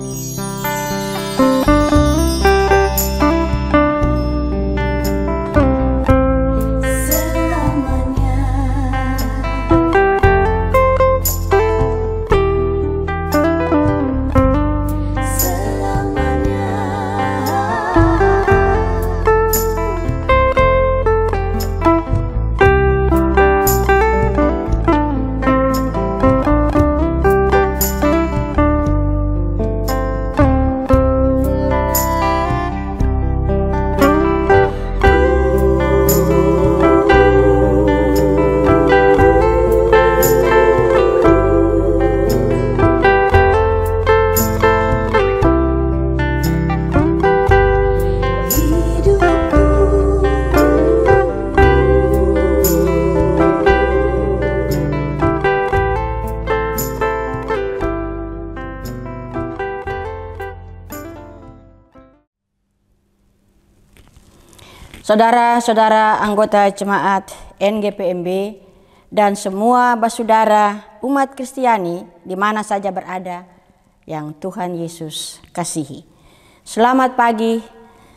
Thank you. saudara-saudara anggota jemaat NGPMB dan semua basudara umat Kristiani di mana saja berada yang Tuhan Yesus kasihi. Selamat pagi,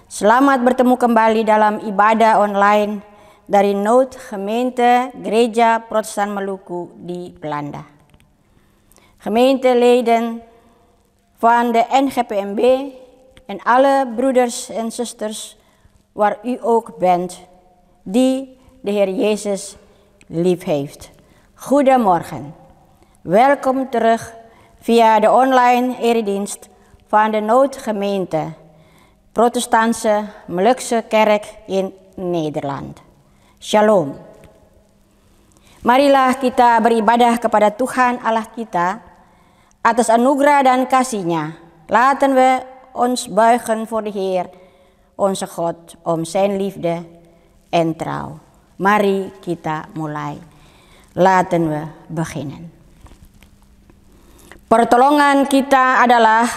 selamat bertemu kembali dalam ibadah online dari Noot Gemeente Gereja Protestan Maluku di Belanda. Gemeenteleden van de NGPMB en alle broeders en zusters waar u ook bent, die de Heer Jezus lief heeft. Goedemorgen. Welkom terug via de online eredienst van de Noodgemeente Protestantse Melukse Kerk in Nederland. Shalom. Marilah kita beribadah kepada Tuhan Allah kita atas anugerah dan kasihnya. Laten we ons buigen voor de Heer onze God, om zijn liefde en trouw. Mari kita mulai. Laten we beginnen. Pertolongan kita adalah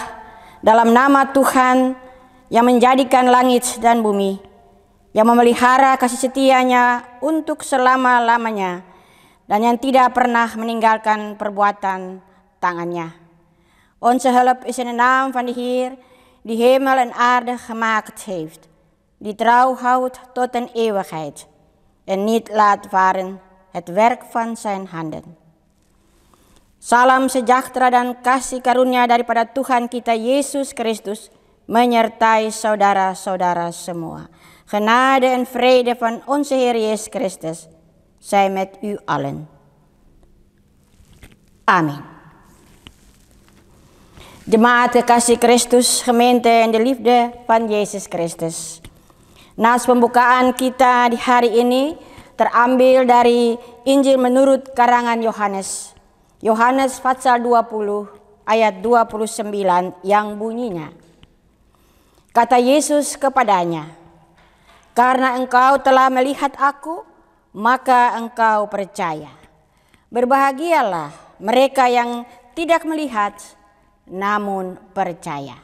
dalam nama Tuhan yang menjadikan langit dan bumi, yang memelihara kasih setianya untuk selama-lamanya, dan yang tidak pernah meninggalkan perbuatan tangannya. Onze help is in de naam van de Heer, die hemel en aarde gemaakt heeft, die trouw houdt tot een eeuwigheid en niet laat varen het werk van zijn handen. Salam sejahtera dan kasih karunia daripada Tuhan kita Yesus Kristus menyertai saudara-saudara semua. Genade en vrede van onze Heer Jezus Christus zij met u allen. Amen. Jemaat kekasih Kristus, gemeente en de liefde van Yesus Kristus. Nas pembukaan kita di hari ini terambil dari Injil menurut karangan Yohanes. Yohanes pasal 20 ayat 29 yang bunyinya. Kata Yesus kepadanya, "Karena engkau telah melihat aku, maka engkau percaya. Berbahagialah mereka yang tidak melihat namun percaya.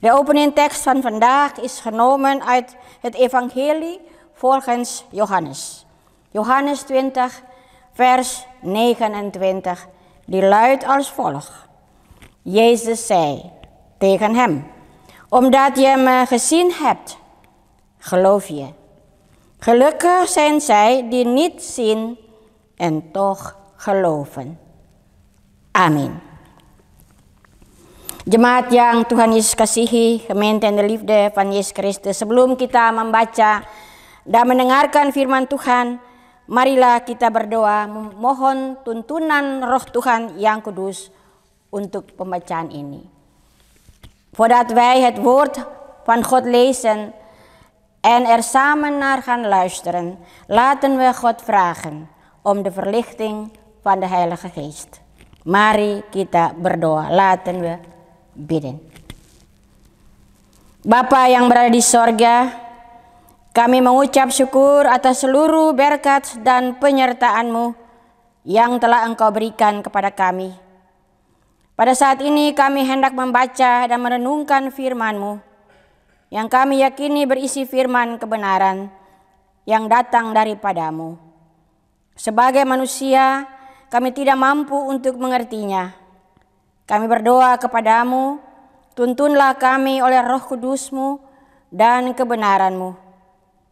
De opening tekst van vandaag is genomen uit het Evangelie volgens Johannes. Johannes 20, vers 29, die luidt als volgt. Jezus zei tegen hem, omdat je me gezien hebt, geloof je. Gelukkig zijn zij die niet zien en toch geloven. Amen. Jemaat yang Tuhan Yesus kasihi, maintain the live the Van Yesus Kristus. Sebelum kita membaca dan mendengarkan firman Tuhan, marilah kita berdoa mohon tuntunan roh Tuhan yang kudus untuk pembacaan ini. For that wij het woord van God lezen en er samen naar gaan luisteren, laten we God vragen om de verlichting van de Heilige Geest. Mari kita berdoa. Laten we Biden, Bapa yang berada di sorga, kami mengucap syukur atas seluruh berkat dan penyertaan-Mu yang telah Engkau berikan kepada kami. Pada saat ini kami hendak membaca dan merenungkan firman-Mu yang kami yakini berisi firman kebenaran yang datang daripadamu. Sebagai manusia, kami tidak mampu untuk mengertinya. Kami berdoa kepadamu, tuntunlah kami oleh roh kudusmu dan kebenaranmu.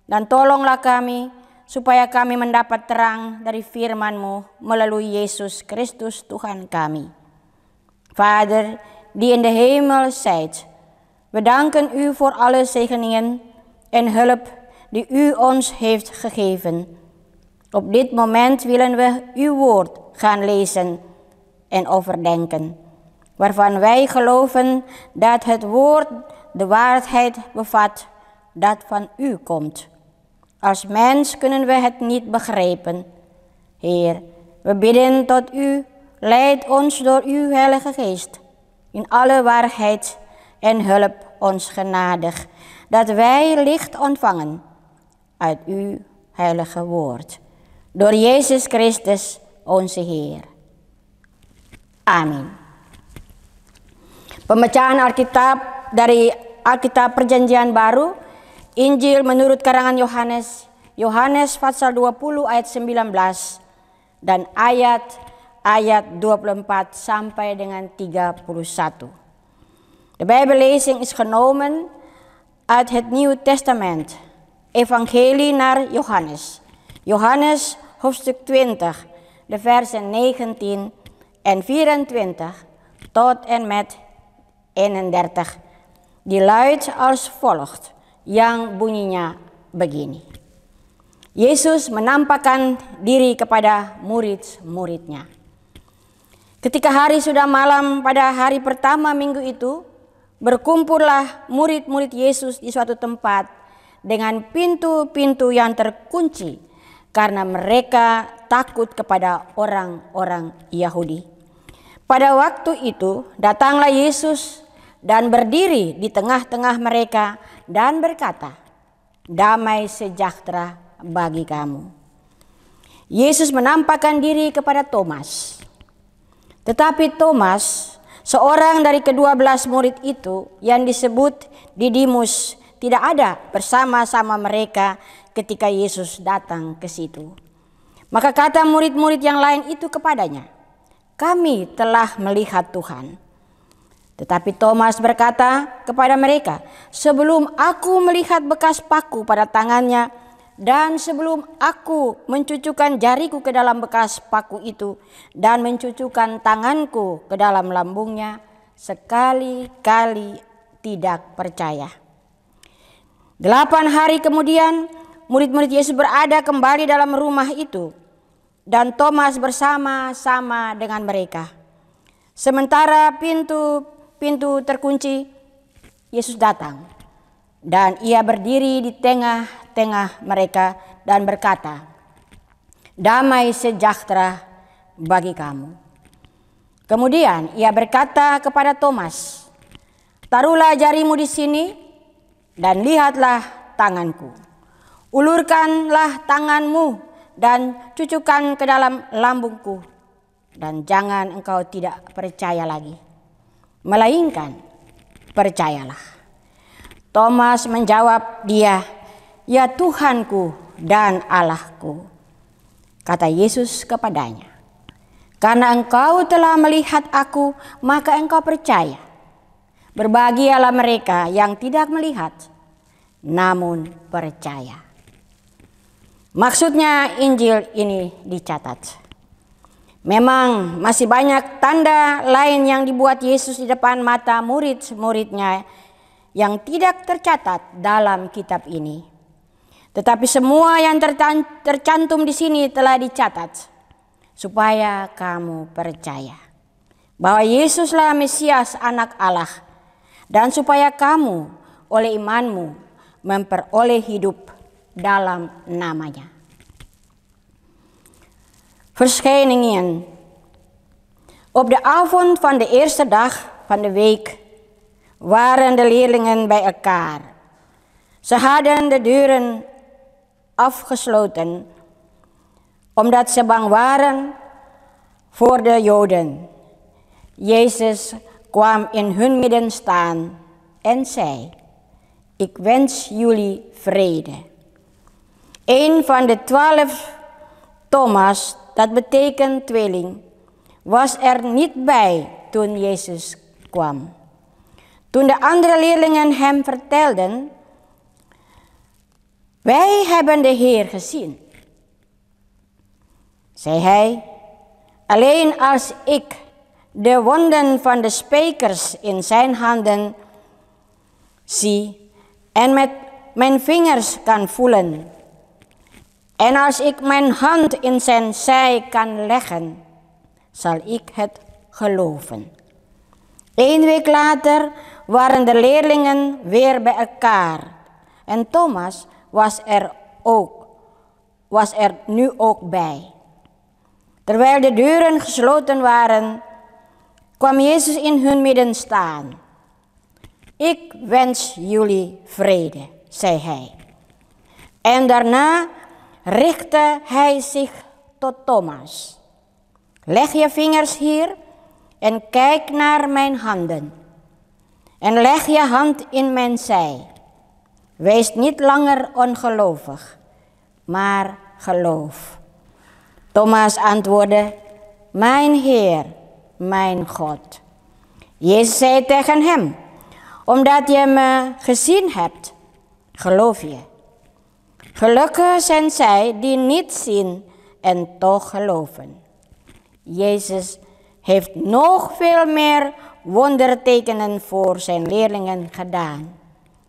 Dan tolonglah kami supaya kami mendapat terang dari firmanmu melalui Yesus Kristus Tuhan kami. Vader, die in de hemel zijt, we danken u voor alle zegeningen en hulp die u ons heeft gegeven. Op dit moment willen we uw woord gaan lezen en overdenken waarvan wij geloven dat het woord de waarheid bevat dat van u komt. Als mens kunnen we het niet begrijpen. Heer, we bidden tot u, leid ons door uw Heilige Geest in alle waarheid en hulp ons genadig, dat wij licht ontvangen uit uw heilige woord. Door Jezus Christus, onze Heer. Amen. Pemecahan Alkitab dari Alkitab Perjanjian Baru, Injil menurut karangan Yohanes, Yohanes pasal 20 ayat 19 dan ayat ayat 24 sampai dengan 31. De Bijbellezing is genomen uit het Nieuwe Testament, Evangelie naar Johannes. Johannes hoofdstuk 20, de versen 19 en 24 tot en met 31. Die luidt als volgt, yang bunyinya begini. Yesus menampakkan diri kepada murid-muridnya. Ketika hari sudah malam pada hari pertama minggu itu, berkumpullah murid-murid Yesus di suatu tempat dengan pintu-pintu yang terkunci karena mereka takut kepada orang-orang Yahudi. Pada waktu itu datanglah Yesus dan berdiri di tengah-tengah mereka dan berkata, "Damai sejahtera bagi kamu." Yesus menampakkan diri kepada Thomas. Tetapi Thomas, seorang dari kedua belas murid itu yang disebut Didimus, tidak ada bersama-sama mereka ketika Yesus datang ke situ. Maka kata murid-murid yang lain itu kepadanya, "Kami telah melihat Tuhan." Tetapi Thomas berkata kepada mereka, "Sebelum aku melihat bekas paku pada tangannya dan sebelum aku mencucukkan jariku ke dalam bekas paku itu dan mencucukkan tanganku ke dalam lambungnya, sekali-kali tidak percaya." Delapan hari kemudian, murid-murid Yesus berada kembali dalam rumah itu, dan Thomas bersama-sama dengan mereka. Sementara pintu pintu terkunci, Yesus datang. Dan ia berdiri di tengah-tengah mereka dan berkata, Damai sejahtera bagi kamu. Kemudian ia berkata kepada Thomas, Taruhlah jarimu di sini dan lihatlah tanganku. Ulurkanlah tanganmu dan cucukkan ke dalam lambungku. Dan jangan engkau tidak percaya lagi Melainkan, percayalah. Thomas menjawab dia, Ya Tuhanku dan Allahku. Kata Yesus kepadanya, Karena engkau telah melihat aku, maka engkau percaya. Berbahagialah mereka yang tidak melihat, namun percaya. Maksudnya Injil ini dicatat Memang masih banyak tanda lain yang dibuat Yesus di depan mata murid-muridnya yang tidak tercatat dalam kitab ini. Tetapi semua yang tercantum di sini telah dicatat supaya kamu percaya bahwa Yesuslah Mesias anak Allah dan supaya kamu oleh imanmu memperoleh hidup dalam namanya. Verschijningen. Op de avond van de eerste dag van de week waren de leerlingen bij elkaar. Ze hadden de deuren afgesloten omdat ze bang waren voor de Joden. Jezus kwam in hun midden staan en zei, ik wens jullie vrede. Een van de twaalf, Thomas, dat betekent tweeling, was er niet bij toen Jezus kwam. Toen de andere leerlingen hem vertelden, wij hebben de Heer gezien, zei hij, alleen als ik de wonden van de spijkers in zijn handen zie en met mijn vingers kan voelen en als ik mijn hand in zijn zij kan leggen, zal ik het geloven. Eén week later waren de leerlingen weer bij elkaar. En Thomas was er ook, was er nu ook bij. Terwijl de deuren gesloten waren, kwam Jezus in hun midden staan. Ik wens jullie vrede, zei hij. En daarna richtte hij zich tot Thomas. Leg je vingers hier en kijk naar mijn handen. En leg je hand in mijn zij. Wees niet langer ongelovig, maar geloof. Thomas antwoordde, mijn Heer, mijn God. Jezus zei tegen hem, omdat je me gezien hebt, geloof je. Gelukkig zijn zij die niet zien en toch geloven. Jezus heeft nog veel meer wondertekenen voor zijn leerlingen gedaan,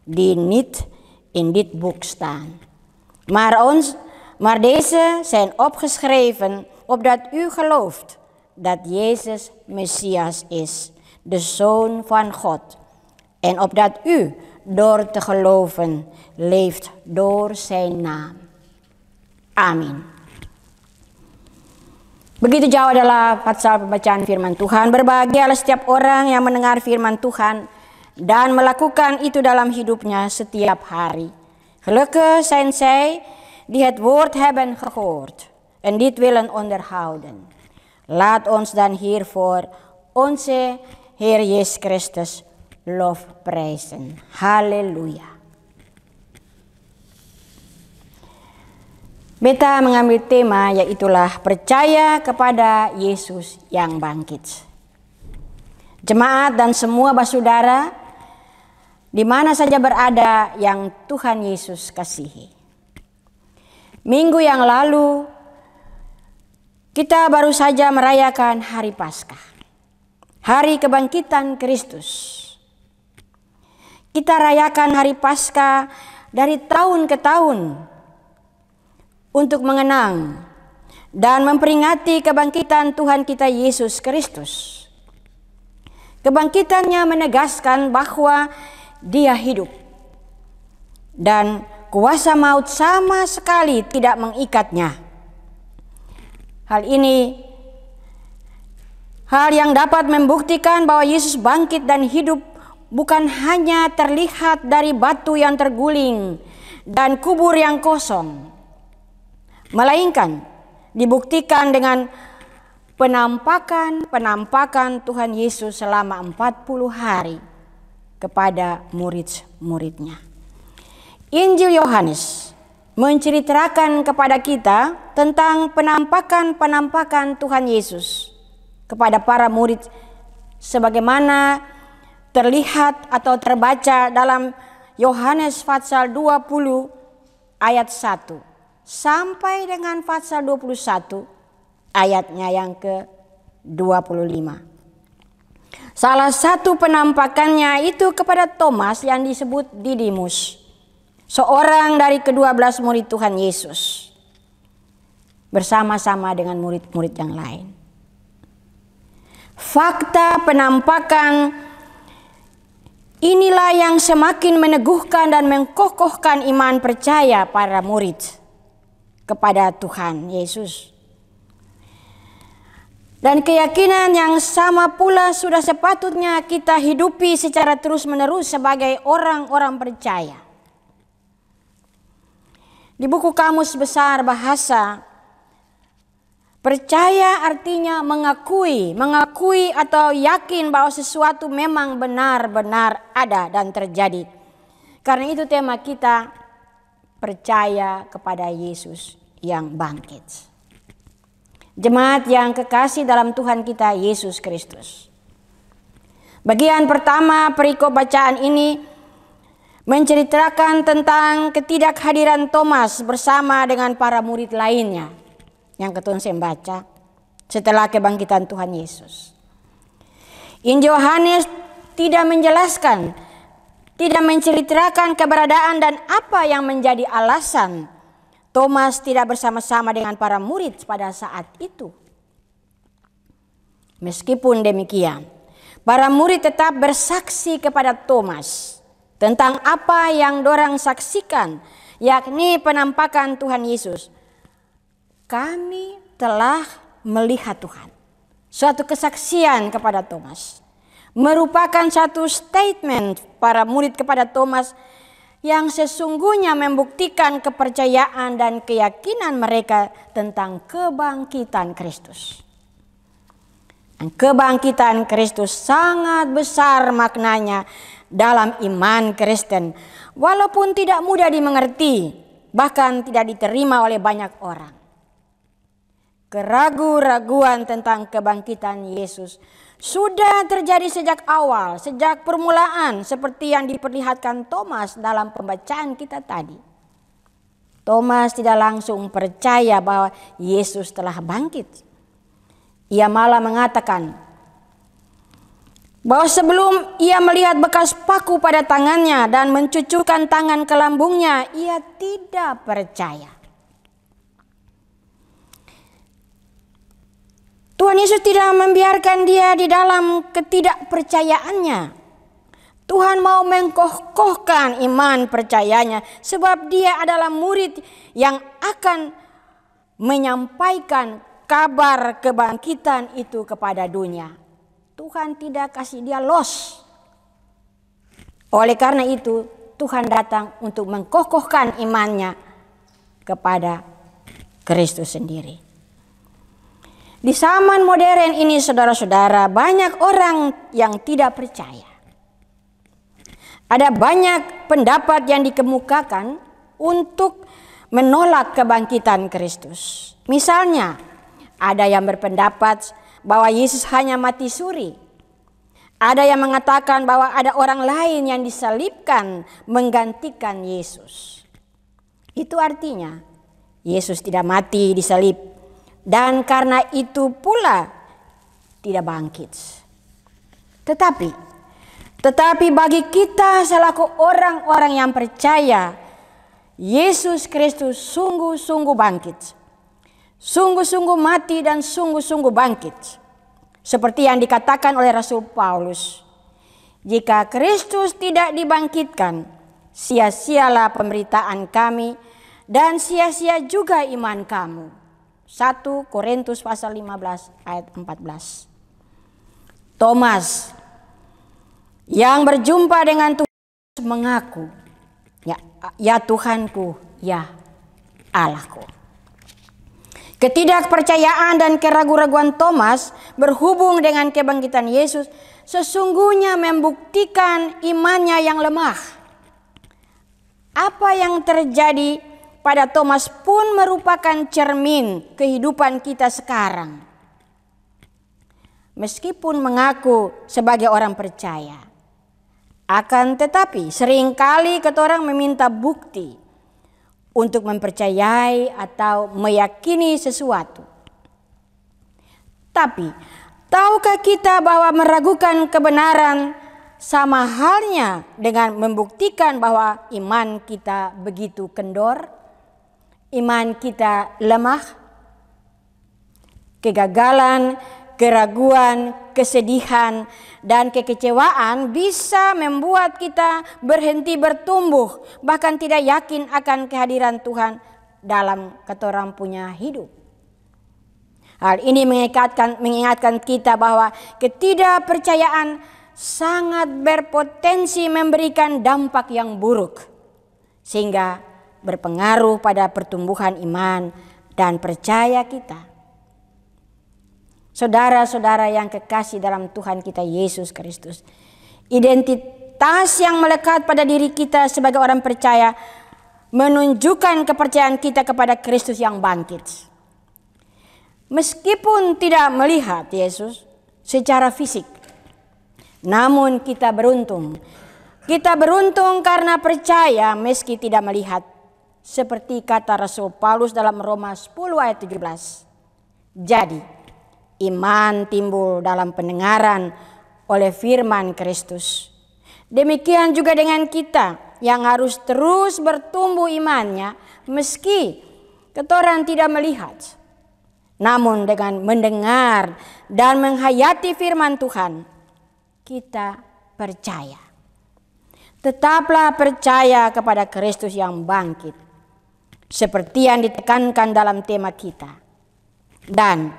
die niet in dit boek staan. Maar, ons, maar deze zijn opgeschreven opdat u gelooft dat Jezus Messias is, de Zoon van God. En opdat u door te geloven leeft door zijn naam. Amin. Begitu jauh adalah pasal pembacaan firman Tuhan. Berbahagialah setiap orang yang mendengar firman Tuhan dan melakukan itu dalam hidupnya setiap hari. Gelukkig zijn zij die het woord hebben gehoord en dit willen onderhouden. Laat ons dan hiervoor onze Heer Jezus Christus Love present, Haleluya. Beta mengambil tema yaitulah percaya kepada Yesus yang bangkit. Jemaat dan semua basudara di mana saja berada yang Tuhan Yesus kasihi. Minggu yang lalu kita baru saja merayakan hari Paskah. Hari kebangkitan Kristus. Kita rayakan hari Paskah dari tahun ke tahun untuk mengenang dan memperingati kebangkitan Tuhan kita Yesus Kristus. Kebangkitannya menegaskan bahwa Dia hidup dan kuasa maut sama sekali tidak mengikatnya. Hal ini hal yang dapat membuktikan bahwa Yesus bangkit dan hidup bukan hanya terlihat dari batu yang terguling dan kubur yang kosong, melainkan dibuktikan dengan penampakan-penampakan Tuhan Yesus selama 40 hari kepada murid-muridnya. Injil Yohanes menceritakan kepada kita tentang penampakan-penampakan Tuhan Yesus kepada para murid sebagaimana terlihat atau terbaca dalam Yohanes pasal 20 ayat 1 sampai dengan pasal 21 ayatnya yang ke-25. Salah satu penampakannya itu kepada Thomas yang disebut Didimus, seorang dari kedua belas murid Tuhan Yesus, bersama-sama dengan murid-murid yang lain. Fakta penampakan Inilah yang semakin meneguhkan dan mengkokohkan iman percaya para murid kepada Tuhan Yesus. Dan keyakinan yang sama pula sudah sepatutnya kita hidupi secara terus-menerus sebagai orang-orang percaya. Di buku Kamus Besar Bahasa Percaya artinya mengakui, mengakui atau yakin bahwa sesuatu memang benar-benar ada dan terjadi. Karena itu tema kita percaya kepada Yesus yang bangkit. Jemaat yang kekasih dalam Tuhan kita Yesus Kristus. Bagian pertama perikop bacaan ini menceritakan tentang ketidakhadiran Thomas bersama dengan para murid lainnya yang ketun saya baca setelah kebangkitan Tuhan Yesus. In Yohanes tidak menjelaskan, tidak menceritakan keberadaan dan apa yang menjadi alasan Thomas tidak bersama-sama dengan para murid pada saat itu. Meskipun demikian, para murid tetap bersaksi kepada Thomas tentang apa yang dorang saksikan, yakni penampakan Tuhan Yesus kami telah melihat Tuhan. Suatu kesaksian kepada Thomas. Merupakan satu statement para murid kepada Thomas yang sesungguhnya membuktikan kepercayaan dan keyakinan mereka tentang kebangkitan Kristus. Dan kebangkitan Kristus sangat besar maknanya dalam iman Kristen, walaupun tidak mudah dimengerti, bahkan tidak diterima oleh banyak orang keragu-raguan tentang kebangkitan Yesus sudah terjadi sejak awal, sejak permulaan seperti yang diperlihatkan Thomas dalam pembacaan kita tadi. Thomas tidak langsung percaya bahwa Yesus telah bangkit. Ia malah mengatakan bahwa sebelum ia melihat bekas paku pada tangannya dan mencucurkan tangan ke lambungnya, ia tidak percaya. Tuhan Yesus tidak membiarkan dia di dalam ketidakpercayaannya. Tuhan mau mengkokohkan iman percayanya sebab dia adalah murid yang akan menyampaikan kabar kebangkitan itu kepada dunia. Tuhan tidak kasih dia los. Oleh karena itu Tuhan datang untuk mengkokohkan imannya kepada Kristus sendiri. Di zaman modern ini saudara-saudara banyak orang yang tidak percaya. Ada banyak pendapat yang dikemukakan untuk menolak kebangkitan Kristus. Misalnya ada yang berpendapat bahwa Yesus hanya mati suri. Ada yang mengatakan bahwa ada orang lain yang disalibkan menggantikan Yesus. Itu artinya Yesus tidak mati disalib dan karena itu pula tidak bangkit. Tetapi, tetapi bagi kita selaku orang-orang yang percaya, Yesus Kristus sungguh-sungguh bangkit. Sungguh-sungguh mati dan sungguh-sungguh bangkit. Seperti yang dikatakan oleh Rasul Paulus. Jika Kristus tidak dibangkitkan, sia-sialah pemberitaan kami dan sia-sia juga iman kamu. 1 Korintus pasal 15 ayat 14. Thomas yang berjumpa dengan Tuhan mengaku, ya, ya Tuhanku, ya Allahku. Ketidakpercayaan dan keraguan-raguan Thomas berhubung dengan kebangkitan Yesus sesungguhnya membuktikan imannya yang lemah. Apa yang terjadi pada Thomas pun merupakan cermin kehidupan kita sekarang. Meskipun mengaku sebagai orang percaya, akan tetapi seringkali ketua orang meminta bukti untuk mempercayai atau meyakini sesuatu. Tapi, tahukah kita bahwa meragukan kebenaran sama halnya dengan membuktikan bahwa iman kita begitu kendor? iman kita lemah, kegagalan, keraguan, kesedihan, dan kekecewaan bisa membuat kita berhenti bertumbuh, bahkan tidak yakin akan kehadiran Tuhan dalam ketorang punya hidup. Hal ini mengingatkan, mengingatkan kita bahwa ketidakpercayaan sangat berpotensi memberikan dampak yang buruk. Sehingga berpengaruh pada pertumbuhan iman dan percaya kita. Saudara-saudara yang kekasih dalam Tuhan kita Yesus Kristus, identitas yang melekat pada diri kita sebagai orang percaya menunjukkan kepercayaan kita kepada Kristus yang bangkit. Meskipun tidak melihat Yesus secara fisik, namun kita beruntung. Kita beruntung karena percaya meski tidak melihat seperti kata Rasul Paulus dalam Roma 10 ayat 17. Jadi, iman timbul dalam pendengaran oleh firman Kristus. Demikian juga dengan kita yang harus terus bertumbuh imannya meski ketoran tidak melihat. Namun dengan mendengar dan menghayati firman Tuhan, kita percaya. Tetaplah percaya kepada Kristus yang bangkit seperti yang ditekankan dalam tema kita. Dan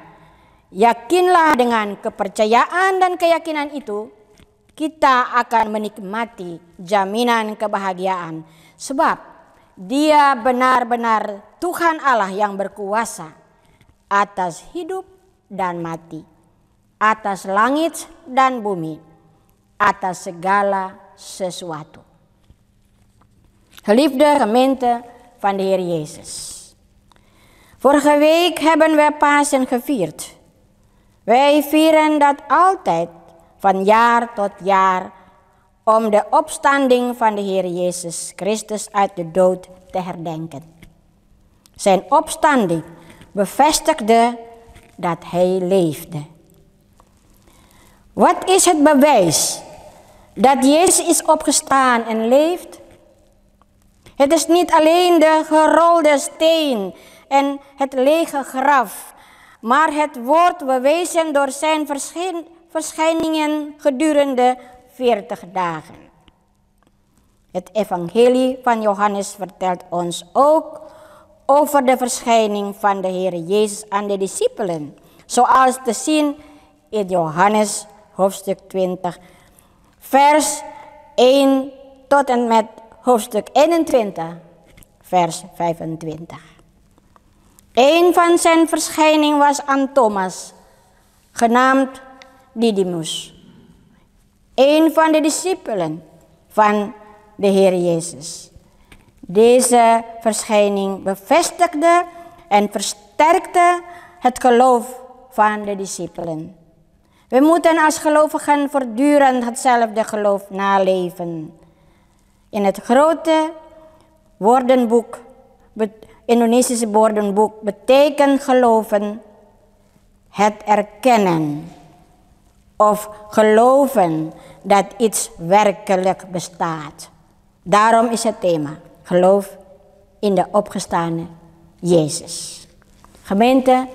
yakinlah dengan kepercayaan dan keyakinan itu, kita akan menikmati jaminan kebahagiaan, sebab Dia benar-benar Tuhan Allah yang berkuasa atas hidup dan mati, atas langit dan bumi, atas segala sesuatu. Geliefde gemeente, van de Heer Jezus. Vorige week hebben we Pasen gevierd. Wij vieren dat altijd van jaar tot jaar om de opstanding van de Heer Jezus Christus uit de dood te herdenken. Zijn opstanding bevestigde dat hij leefde. Wat is het bewijs dat Jezus is opgestaan en leeft? Het is niet alleen de gerolde steen en het lege graf, maar het wordt bewezen door zijn verschijningen gedurende 40 dagen. Het evangelie van Johannes vertelt ons ook over de verschijning van de Heer Jezus aan de discipelen, zoals te zien in Johannes hoofdstuk 20, vers 1 tot en met hoofdstuk 21, vers 25. Een van zijn verschijningen was aan Thomas, genaamd Didymus, een van de discipelen van de Heer Jezus. Deze verschijning bevestigde en versterkte het geloof van de discipelen. We moeten als gelovigen voortdurend hetzelfde geloof naleven. In het grote woordenboek, Indonesische woordenboek, betekent geloven het erkennen of geloven dat iets werkelijk bestaat. Daarom is het thema geloof in de opgestane Jezus. Gemeente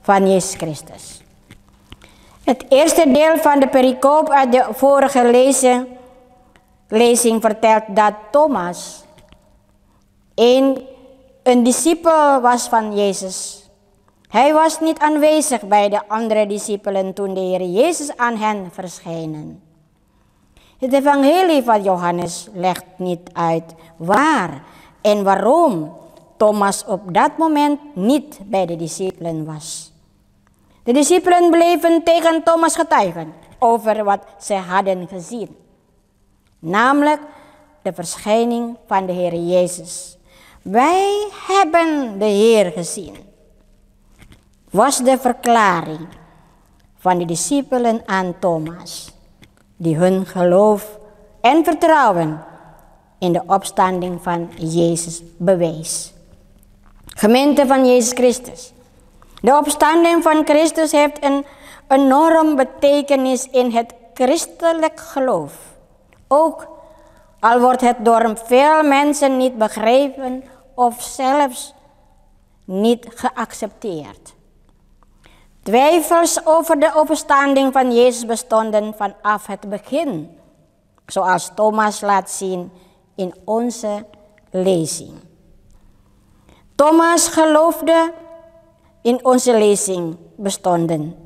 van Jezus Christus. Het eerste deel van de pericoop uit de vorige lezen lezing vertelt dat Thomas een, een discipel was van Jezus. Hij was niet aanwezig bij de andere discipelen toen de Heer Jezus aan hen verschenen. Het evangelie van Johannes legt niet uit waar en waarom Thomas op dat moment niet bij de discipelen was. De discipelen bleven tegen Thomas getuigen over wat ze hadden gezien namelijk de verschijning van de Heer Jezus. Wij hebben de Heer gezien, was de verklaring van de discipelen aan Thomas, die hun geloof en vertrouwen in de opstanding van Jezus bewees. Gemeente van Jezus Christus. De opstanding van Christus heeft een enorm betekenis in het christelijk geloof. Ook al wordt het door veel mensen niet begrepen of zelfs niet geaccepteerd. Twijfels over de opstanding van Jezus bestonden vanaf het begin, zoals Thomas laat zien in onze lezing. Thomas geloofde in onze lezing bestonden.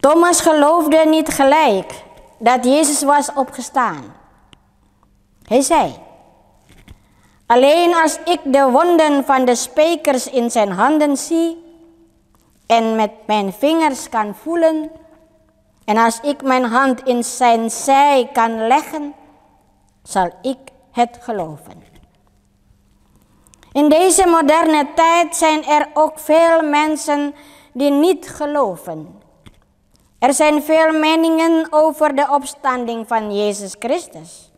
Thomas geloofde niet gelijk dat Jezus was opgestaan. Hij zei, alleen als ik de wonden van de spijkers in zijn handen zie en met mijn vingers kan voelen en als ik mijn hand in zijn zij kan leggen, zal ik het geloven. In deze moderne tijd zijn er ook veel mensen die niet geloven. Er zijn veel meningen over de opstanding van Jezus Christus.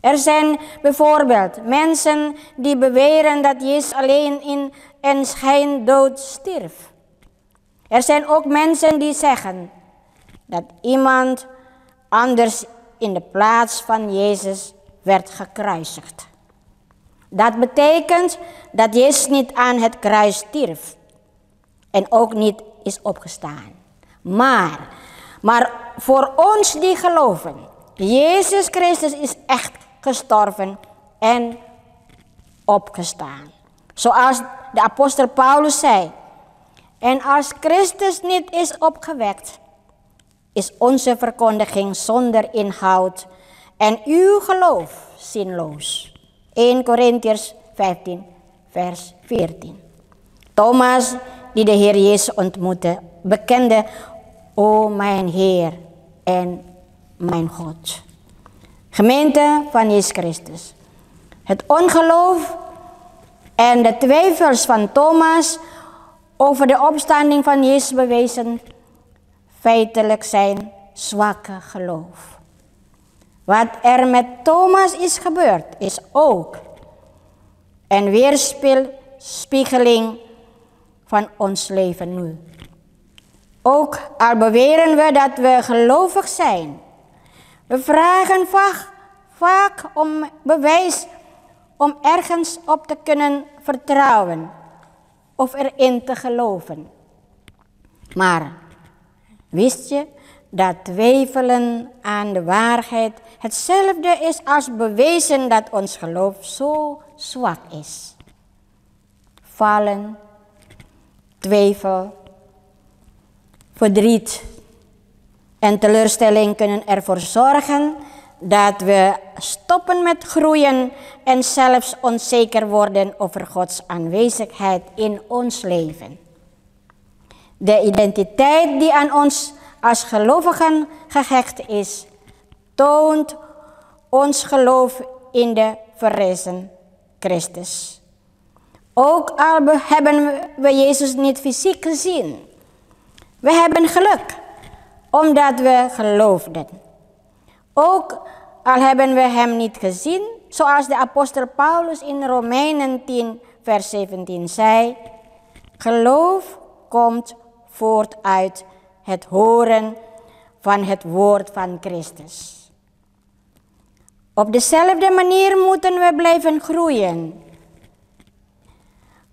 Er zijn bijvoorbeeld mensen die beweren dat Jezus alleen in een dood stierf. Er zijn ook mensen die zeggen dat iemand anders in de plaats van Jezus werd gekruisigd. Dat betekent dat Jezus niet aan het kruis stierf en ook niet is opgestaan. Maar, maar voor ons die geloven, Jezus Christus is echt gestorven en opgestaan. Zoals de apostel Paulus zei. En als Christus niet is opgewekt, is onze verkondiging zonder inhoud en uw geloof zinloos. 1 Korintiërs 15, vers 14. Thomas, die de Heer Jezus ontmoette, bekende O mijn Heer en mijn God. Gemeente van Jezus Christus. Het ongeloof en de twijfels van Thomas over de opstanding van Jezus bewezen feitelijk zijn zwakke geloof. Wat er met Thomas is gebeurd, is ook een weerspiegeling van ons leven nu. Ook al beweren we dat we gelovig zijn. We vragen vaak, vaak om bewijs om ergens op te kunnen vertrouwen of erin te geloven. Maar wist je dat twijfelen aan de waarheid hetzelfde is als bewezen dat ons geloof zo zwak is? Vallen, twijfel, verdriet en teleurstelling kunnen ervoor zorgen dat we stoppen met groeien en zelfs onzeker worden over Gods aanwezigheid in ons leven. De identiteit die aan ons als gelovigen gehecht is, toont ons geloof in de verrezen Christus. Ook al hebben we Jezus niet fysiek gezien, we hebben geluk, omdat we geloofden. Ook al hebben we hem niet gezien, zoals de apostel Paulus in Romeinen 10, vers 17 zei, geloof komt voort uit het horen van het woord van Christus. Op dezelfde manier moeten we blijven groeien.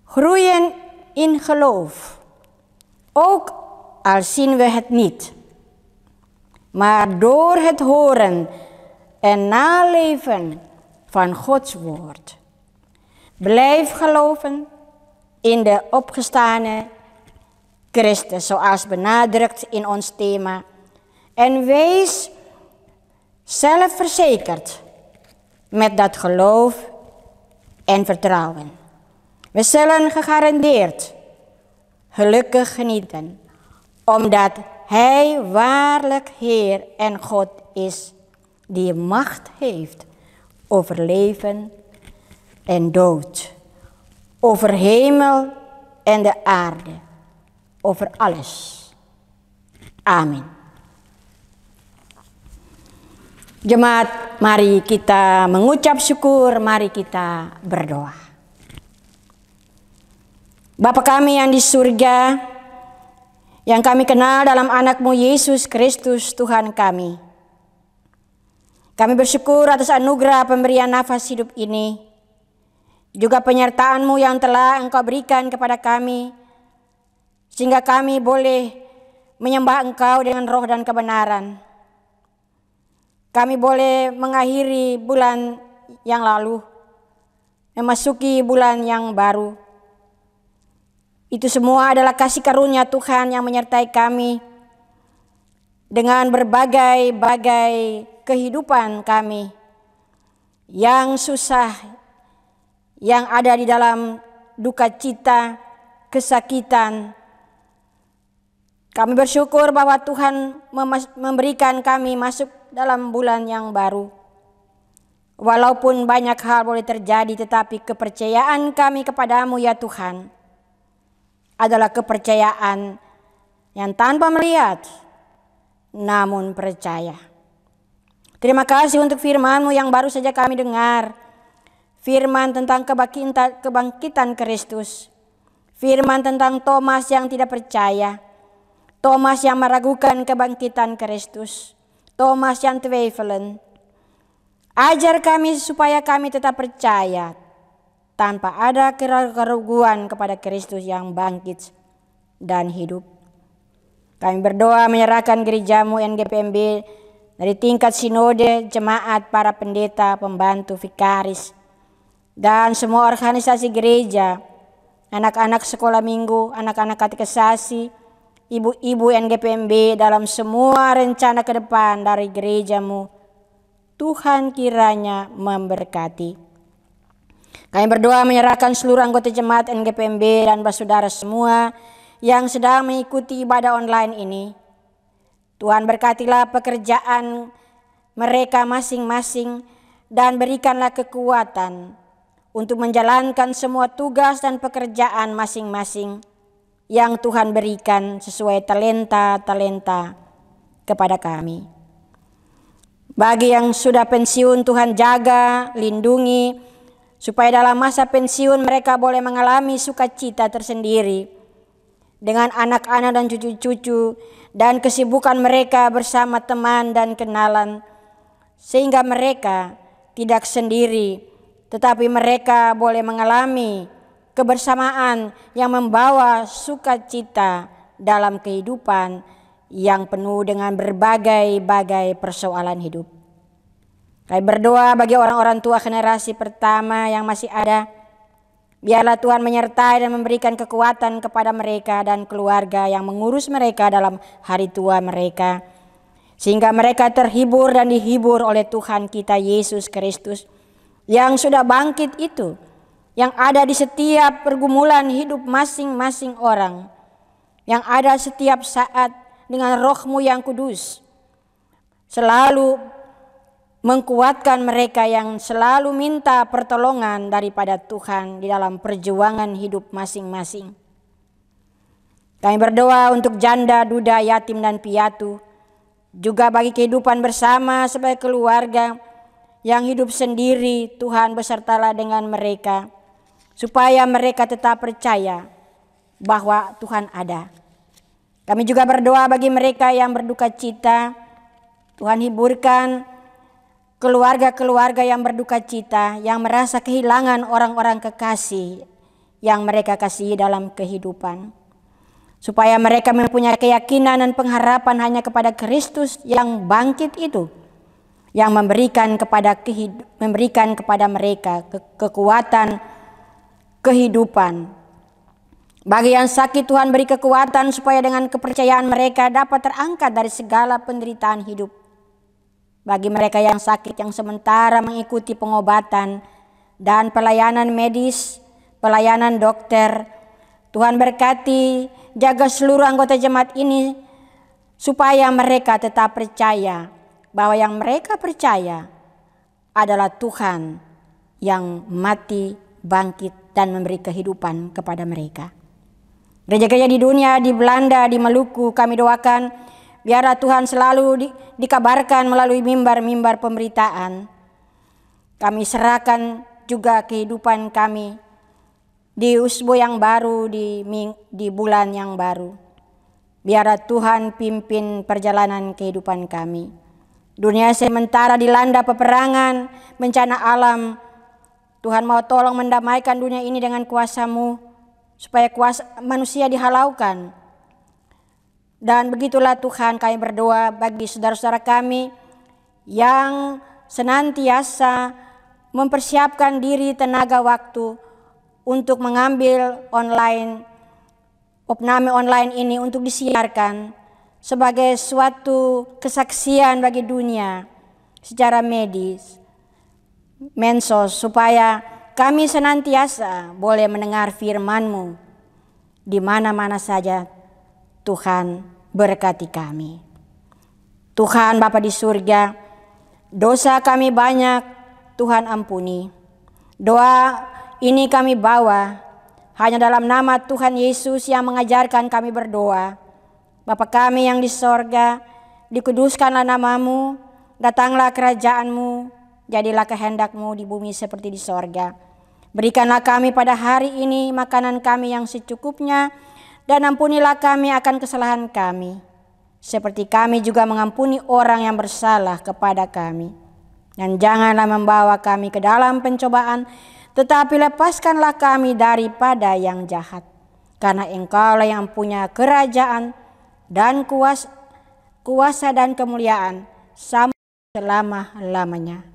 Groeien in geloof. Ook al zien we het niet. Maar door het horen en naleven van Gods woord. Blijf geloven in de opgestane Christus, zoals benadrukt in ons thema. En wees zelfverzekerd met dat geloof en vertrouwen. We zullen gegarandeerd gelukkig genieten omdat Hij waarlijk Heer en God is, die macht heeft over leven en dood, over hemel en de aarde, over alles. Amin. Jemaat, mari kita mengucap syukur, mari kita berdoa. Bapa kami yang di surga, yang kami kenal dalam anakmu Yesus Kristus Tuhan kami. Kami bersyukur atas anugerah pemberian nafas hidup ini, juga penyertaanmu yang telah engkau berikan kepada kami, sehingga kami boleh menyembah engkau dengan roh dan kebenaran. Kami boleh mengakhiri bulan yang lalu, memasuki bulan yang baru. Itu semua adalah kasih karunia Tuhan yang menyertai kami dengan berbagai-bagai kehidupan kami yang susah, yang ada di dalam duka cita, kesakitan. Kami bersyukur bahwa Tuhan memberikan kami masuk dalam bulan yang baru. Walaupun banyak hal boleh terjadi, tetapi kepercayaan kami kepadamu, ya Tuhan adalah kepercayaan yang tanpa melihat, namun percaya. Terima kasih untuk firmanmu yang baru saja kami dengar. Firman tentang kebangkitan Kristus. Firman tentang Thomas yang tidak percaya. Thomas yang meragukan kebangkitan Kristus. Thomas yang tevelen. Ajar kami supaya kami tetap percaya, tanpa ada keraguan kepada Kristus yang bangkit dan hidup. Kami berdoa menyerahkan gerejamu NGPMB dari tingkat sinode, jemaat, para pendeta, pembantu, vikaris, dan semua organisasi gereja, anak-anak sekolah minggu, anak-anak katekesasi, ibu-ibu NGPMB dalam semua rencana ke depan dari gerejamu. Tuhan kiranya memberkati. Kami berdoa menyerahkan seluruh anggota jemaat NGPMB dan bersaudara semua yang sedang mengikuti ibadah online ini. Tuhan berkatilah pekerjaan mereka masing-masing dan berikanlah kekuatan untuk menjalankan semua tugas dan pekerjaan masing-masing yang Tuhan berikan sesuai talenta-talenta kepada kami. Bagi yang sudah pensiun, Tuhan jaga, lindungi, supaya dalam masa pensiun mereka boleh mengalami sukacita tersendiri dengan anak-anak dan cucu-cucu dan kesibukan mereka bersama teman dan kenalan sehingga mereka tidak sendiri tetapi mereka boleh mengalami kebersamaan yang membawa sukacita dalam kehidupan yang penuh dengan berbagai-bagai persoalan hidup. Kami berdoa bagi orang-orang tua generasi pertama yang masih ada. Biarlah Tuhan menyertai dan memberikan kekuatan kepada mereka dan keluarga yang mengurus mereka dalam hari tua mereka. Sehingga mereka terhibur dan dihibur oleh Tuhan kita Yesus Kristus yang sudah bangkit itu. Yang ada di setiap pergumulan hidup masing-masing orang. Yang ada setiap saat dengan rohmu yang kudus. Selalu mengkuatkan mereka yang selalu minta pertolongan daripada Tuhan di dalam perjuangan hidup masing-masing. Kami berdoa untuk janda, duda, yatim, dan piatu, juga bagi kehidupan bersama sebagai keluarga yang hidup sendiri, Tuhan besertalah dengan mereka, supaya mereka tetap percaya bahwa Tuhan ada. Kami juga berdoa bagi mereka yang berduka cita, Tuhan hiburkan keluarga-keluarga yang berduka cita, yang merasa kehilangan orang-orang kekasih yang mereka kasihi dalam kehidupan. Supaya mereka mempunyai keyakinan dan pengharapan hanya kepada Kristus yang bangkit itu, yang memberikan kepada memberikan kepada mereka ke kekuatan kehidupan. Bagi yang sakit Tuhan beri kekuatan supaya dengan kepercayaan mereka dapat terangkat dari segala penderitaan hidup bagi mereka yang sakit yang sementara mengikuti pengobatan dan pelayanan medis, pelayanan dokter. Tuhan berkati, jaga seluruh anggota jemaat ini supaya mereka tetap percaya bahwa yang mereka percaya adalah Tuhan yang mati, bangkit, dan memberi kehidupan kepada mereka. Gereja-gereja di dunia, di Belanda, di Maluku, kami doakan Biarlah Tuhan selalu di, dikabarkan melalui mimbar-mimbar pemberitaan. Kami serahkan juga kehidupan kami di usbu yang baru di di bulan yang baru. Biarlah Tuhan pimpin perjalanan kehidupan kami. Dunia sementara dilanda peperangan, bencana alam. Tuhan mau tolong mendamaikan dunia ini dengan kuasamu, supaya kuasa manusia dihalaukan dan begitulah Tuhan kami berdoa bagi saudara-saudara kami yang senantiasa mempersiapkan diri tenaga waktu untuk mengambil online opname online ini untuk disiarkan sebagai suatu kesaksian bagi dunia secara medis mensos supaya kami senantiasa boleh mendengar firman-Mu di mana-mana saja Tuhan berkati kami. Tuhan Bapa di surga, dosa kami banyak, Tuhan ampuni. Doa ini kami bawa hanya dalam nama Tuhan Yesus yang mengajarkan kami berdoa. Bapa kami yang di sorga, dikuduskanlah namamu, datanglah kerajaanmu, jadilah kehendakmu di bumi seperti di sorga. Berikanlah kami pada hari ini makanan kami yang secukupnya, dan ampunilah kami akan kesalahan kami, seperti kami juga mengampuni orang yang bersalah kepada kami. Dan janganlah membawa kami ke dalam pencobaan, tetapi lepaskanlah kami daripada yang jahat. Karena engkaulah yang punya kerajaan dan kuasa, kuasa dan kemuliaan sama selama-lamanya.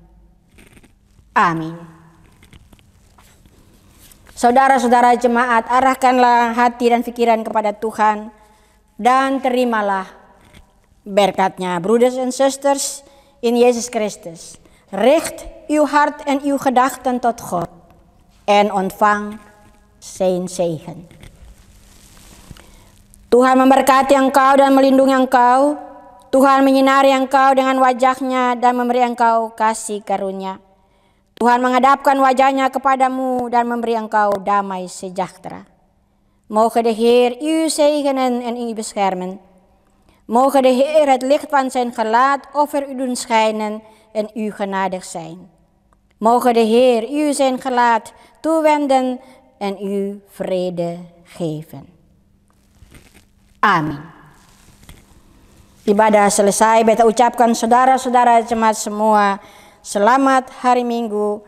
Amin. Saudara-saudara jemaat, arahkanlah hati dan pikiran kepada Tuhan dan terimalah berkatnya. Brothers and sisters in Jesus Christus, richt uw hart en uw gedachten tot God en ontvang zijn zegen. Tuhan memberkati engkau dan melindungi engkau. Tuhan menyinari engkau dengan wajahnya dan memberi engkau kasih karunia. Tuhan menghadapkan wajahnya kepadamu dan memberi engkau damai sejahtera. Mogen de Heer u zegenen en u beschermen. Mogen de Heer het licht van zijn gelaat over u doen schijnen en u genadig zijn. Mogen de Heer u zijn gelaat toewenden en u vrede geven. Amin. Ibadah selesai, beta ucapkan saudara-saudara jemaat semua. Selamat hari Minggu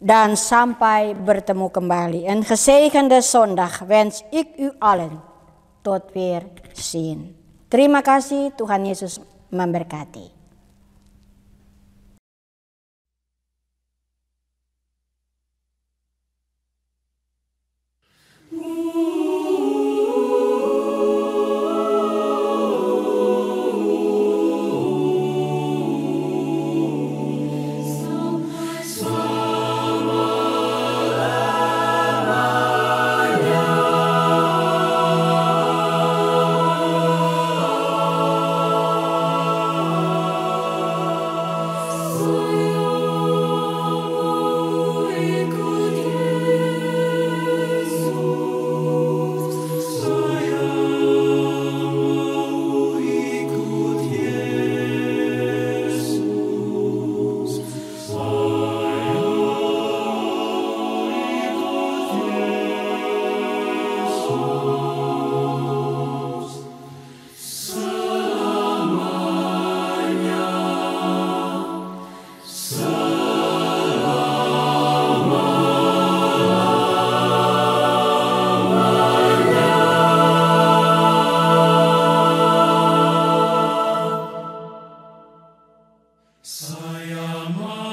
dan sampai bertemu kembali. En gezegende zondag wens ik u allen. Tot weer zien. Terima kasih Tuhan Yesus memberkati. Sayama.